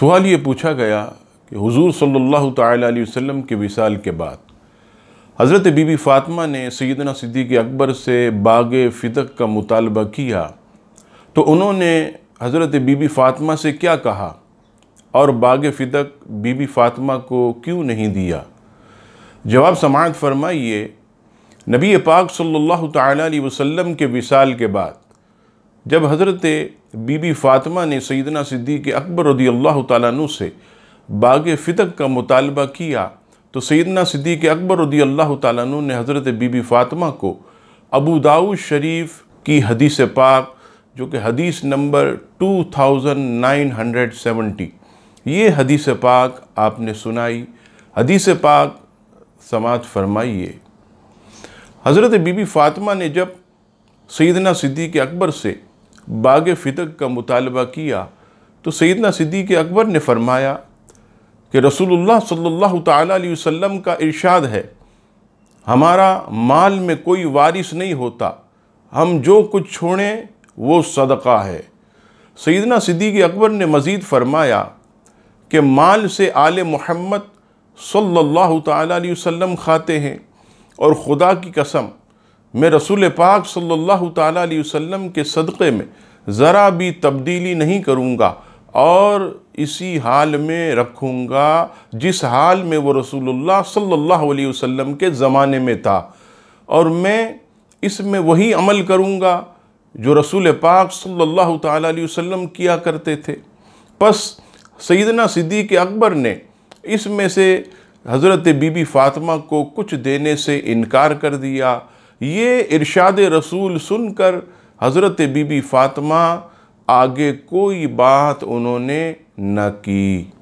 सवाल ये पूछा गया कि हुजूर सल्लल्लाहु ताला अलैहि वसल्लम के विसाल के बाद हज़रत बीबी फ़ातिमा ने सैदना सिद्दीक अकबर से बाग फ़ितक का मुतालबा किया तो उन्होंने हज़रत बीबी फ़ातिमा से क्या कहा और बाग फ़ितक बीबी फ़ातिमा को क्यों नहीं दिया जवाब समात फरमाइए नबी पाक सल्लल्लाहु ताला अलैहि वसल्लम के विसाल के बाद जब हज़रत बीबी फ़ातिमा ने सैदना सिद्दीक अकबर रदी अल्लाह तु से बाग फ़ितक का मुतालबा किया तो सैदना सिद्दीक अकबर रदी अल्लाह तु ने हज़रत बीबी फ़ातिमा को अबू दाऊ शरीफ की हदीस पाक जो कि हदीस नंबर 2970 ये हदीस पाक आपने सुनाई हदीस पाक समात फरमाइए हज़रत बीबी फ़ातिमा ने जब सैदना सिद्दीक अकबर से बाग फ़ितक का मुतालबा किया तो सैदना सिद्दीक अकबर ने फरमाया कि रसूलुल्लाह सल्लल्लाहु अलैहि वसल्लम का इरशाद है हमारा माल में कोई वारिस नहीं होता हम जो कुछ छोड़ें वो सदका है सैदना सिद्दीक अकबर ने मज़ीद फरमाया कि माल से आल मोहम्मद सल्लल्लाहु अलैहि वसल्लम खाते हैं और ख़ुदा की कसम मैं रसूल पाक सल्लल्लाहु अलैहि वसल्लम के सदक़े में ज़रा भी तब्दीली नहीं करूँगा और इसी हाल में रखूँगा जिस हाल में वो रसूलुल्लाह सल्लल्लाहु अलैहि वसल्लम के ज़माने में था और मैं इसमें वही अमल करूँगा जो रसूल पाक सल्लल्लाहु अलैहि वसल्लम किया करते थे बस सैदना सिद्दीक अकबर ने इसमें से हज़रत बीबी फ़ातिमा को कुछ देने से इनकार कर दिया ये इरशाद रसूल सुनकर हज़रत बीबी फातमा आगे कोई बात उन्होंने न की